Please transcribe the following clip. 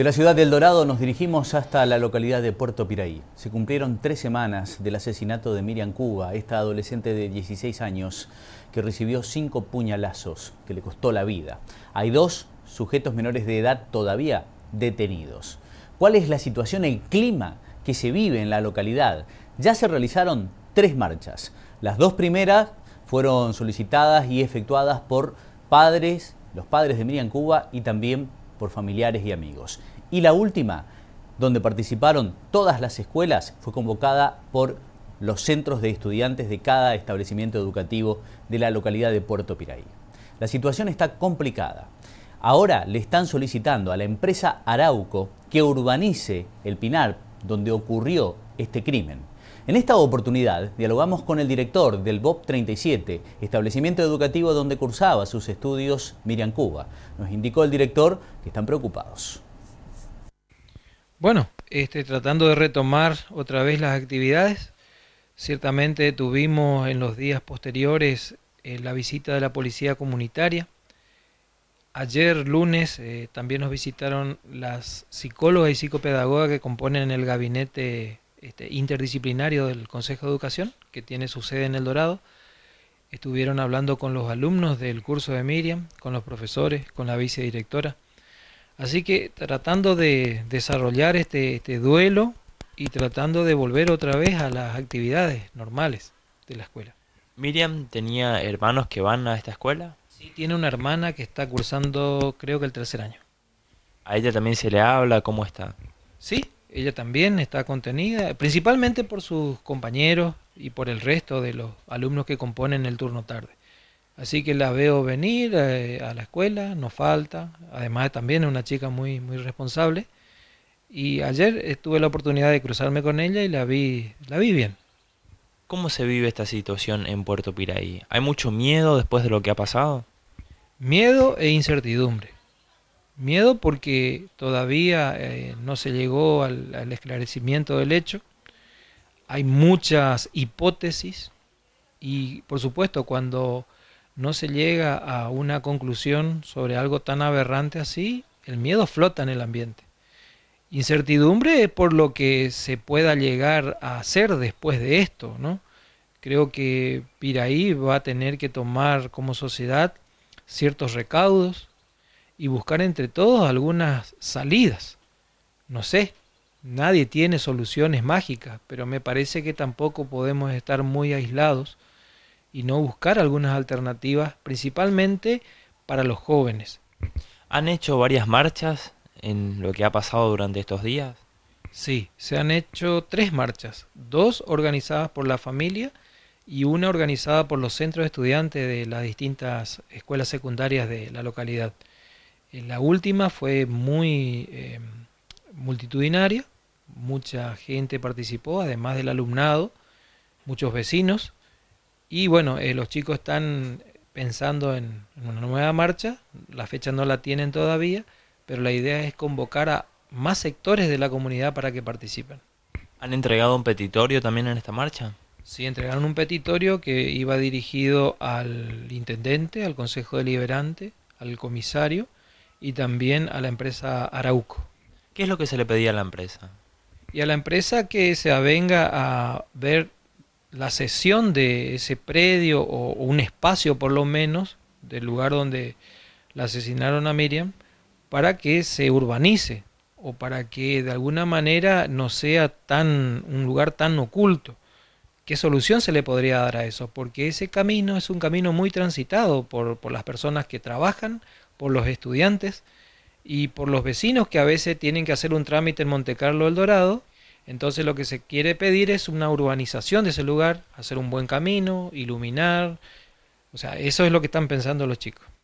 De la ciudad del Dorado nos dirigimos hasta la localidad de Puerto Piraí. Se cumplieron tres semanas del asesinato de Miriam Cuba, esta adolescente de 16 años que recibió cinco puñalazos que le costó la vida. Hay dos sujetos menores de edad todavía detenidos. ¿Cuál es la situación, el clima que se vive en la localidad? Ya se realizaron tres marchas. Las dos primeras fueron solicitadas y efectuadas por padres, los padres de Miriam Cuba y también por familiares y amigos. Y la última, donde participaron todas las escuelas, fue convocada por los centros de estudiantes de cada establecimiento educativo de la localidad de Puerto Piraí. La situación está complicada. Ahora le están solicitando a la empresa Arauco que urbanice el Pinar donde ocurrió este crimen. En esta oportunidad dialogamos con el director del BOP 37, establecimiento educativo donde cursaba sus estudios Miriam Cuba. Nos indicó el director que están preocupados. Bueno, este, tratando de retomar otra vez las actividades, ciertamente tuvimos en los días posteriores eh, la visita de la policía comunitaria. Ayer lunes eh, también nos visitaron las psicólogas y psicopedagogas que componen el gabinete este, interdisciplinario del Consejo de Educación, que tiene su sede en El Dorado. Estuvieron hablando con los alumnos del curso de Miriam, con los profesores, con la vicedirectora. Así que tratando de desarrollar este, este duelo y tratando de volver otra vez a las actividades normales de la escuela. Miriam tenía hermanos que van a esta escuela. Sí, tiene una hermana que está cursando creo que el tercer año. A ella también se le habla, ¿cómo está? Sí, ella también está contenida, principalmente por sus compañeros y por el resto de los alumnos que componen el turno tarde. Así que la veo venir eh, a la escuela, no falta. Además también es una chica muy, muy responsable. Y ayer tuve la oportunidad de cruzarme con ella y la vi, la vi bien. ¿Cómo se vive esta situación en Puerto Piraí? ¿Hay mucho miedo después de lo que ha pasado? Miedo e incertidumbre. Miedo porque todavía eh, no se llegó al, esclarecimiento del hecho. Hay muchas hipótesis y por supuesto cuando no se llega a una conclusión sobre algo tan aberrante así, el miedo flota en el ambiente. Incertidumbre es por lo que se pueda llegar a hacer después de esto, ¿no? Creo que Piraí va a tener que tomar como sociedad ciertos recaudos, y buscar entre todos algunas salidas. No sé, nadie tiene soluciones mágicas, pero me parece que tampoco podemos estar muy aislados y no buscar algunas alternativas, principalmente para los jóvenes. ¿Han hecho varias marchas en lo que ha pasado durante estos días? Sí, se han hecho tres marchas, dos organizadas por la familia y una organizada por los centros de estudiantes de las distintas escuelas secundarias de la localidad. Eh, la última fue muy eh, multitudinaria, mucha gente participó, además del alumnado, muchos vecinos. Y bueno, eh, los chicos están pensando en, en, una nueva marcha, la fecha no la tienen todavía, pero la idea es convocar a más sectores de la comunidad para que participen. ¿Han entregado un petitorio también en esta marcha? Sí, entregaron un petitorio que iba dirigido al intendente, al Consejo Deliberante, al comisario y también a la empresa Arauco. ¿Qué es lo que se le pedía a la empresa? Y a la empresa que se avenga a ver la cesión de ese predio o, un espacio por lo menos del lugar donde la asesinaron a Miriam para que se urbanice o para que de alguna manera no sea tan un lugar tan oculto. ¿Qué solución se le podría dar a eso? Porque ese camino es un camino muy transitado por, las personas que trabajan, por los estudiantes y por los vecinos que a veces tienen que hacer un trámite en Monte Carlo El Dorado. Entonces lo que se quiere pedir es una urbanización de ese lugar, hacer un buen camino, iluminar. O sea, eso es lo que están pensando los chicos.